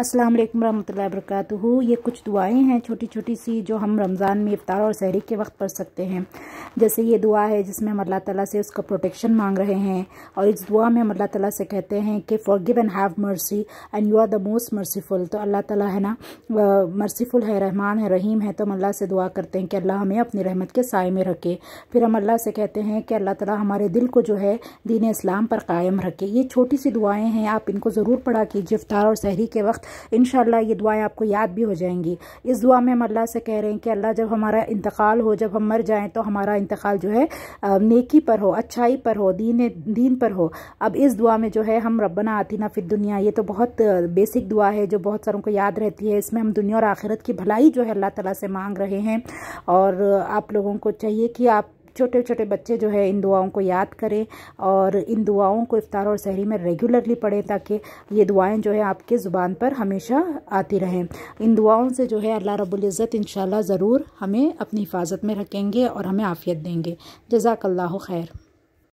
अस्सलाम वालेकुम रहमतुल्लाहि वबरकातुहू ये कुछ दुआएं हैं छोटी छोटी सी जो हम रमज़ान में इफ़ार और सहरी के वक्त पढ़ सकते हैं जैसे ये दुआ है जिसमें हम अल्लाह ताला से उसका प्रोटेक्शन मांग रहे हैं और इस दुआ में हम अल्लाह ताला से कहते हैं कि forgive and have mercy and you are the most merciful तो अल्लाह ताला है ना मर्सीफुल है रहमान है रहीम है तो हम अल्लाह से दुआ करते हैं कि अल्लाह हमें अपनी रहमत के साय में रखे फिर हम अल्लाह से कहते हैं कि अल्लाह ताला हमारे दिल को जो है दीन इस्लाम पर कायम रखे ये छोटी सी दुआएँ हैं आप इनको ज़रूर पढ़ा कीजिए इफ्तार और सहरी के वक्त इन ये दुआएं आपको याद भी हो जाएंगी इस दुआ में हम अल्लाह से कह रहे हैं कि अल्लाह जब हमारा इंतकाल हो जब हम मर जाएँ तो हमारा इंतकाल जो है नेकी पर हो अच्छाई पर हो दीन दीन पर हो अब इस दुआ में जो है हम रबना आती ना फिर दुनिया ये तो बहुत बेसिक दुआ है जो बहुत सारों को याद रहती है इसमें हम दुनिया और आखिरत की भलाई जो है अल्लाह तला से मांग रहे हैं और आप लोगों को चाहिए कि आप छोटे छोटे बच्चे जो है इन दुआओं को याद करें और इन दुआओं को इफ्तार और सहरी में रेगुलरली पढ़ें ताकि ये दुआएं जो है आपके ज़ुबान पर हमेशा आती रहें इन दुआओं से जो है अल्लाह रबुल्ज़त इन ज़रूर हमें अपनी हिफाजत में रखेंगे और हमें आफ़ियत देंगे जजाकल्ला खैर